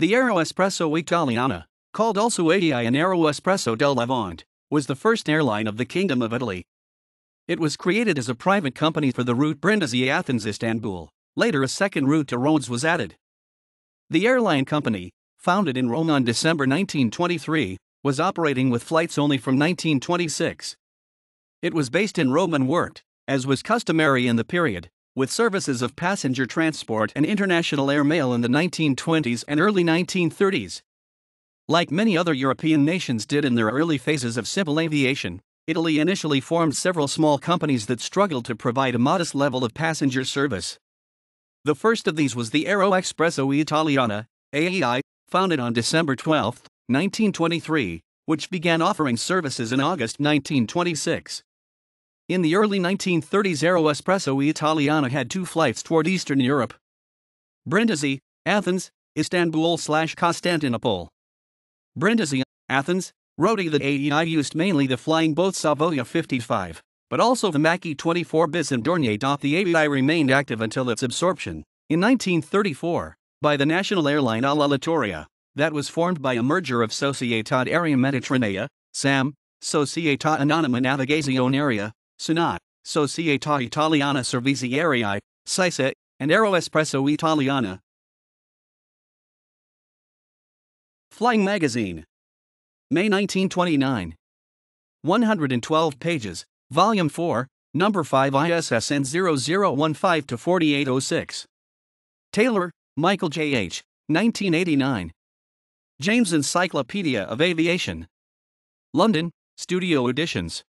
The Aero Espresso Italiana, called also ADI and Aero Espresso del Levante, was the first airline of the Kingdom of Italy. It was created as a private company for the route Brindisi Athens Istanbul. Later, a second route to Rhodes was added. The airline company, founded in Rome on December 1923, was operating with flights only from 1926. It was based in Rome and worked, as was customary in the period, with services of passenger transport and international air mail in the 1920s and early 1930s. Like many other European nations did in their early phases of civil aviation, Italy initially formed several small companies that struggled to provide a modest level of passenger service. The first of these was the Aero Expresso Italiana, AEI, founded on December 12, 1923, which began offering services in August 1926. In the early 1930s, Aero Espresso Italiana had two flights toward Eastern Europe Brindisi, Athens, Istanbul slash Constantinople. Brindisi, Athens, Roti the AEI used mainly the flying boat Savoia 55, but also the Mackie 24 bis and Dornier. The AEI remained active until its absorption, in 1934, by the national airline Alla Littoria, that was formed by a merger of Società Aérea Mediterranea, SAM, Società Anonima Navigazione Area, Sunat, Società Italiana Servizi Aerei, SISA, and Aeroespresso Italiana. Flying Magazine. May 1929. 112 pages, Volume 4, Number 5 ISSN 0015 4806. Taylor, Michael J. H., 1989. James Encyclopedia of Aviation. London, Studio Editions.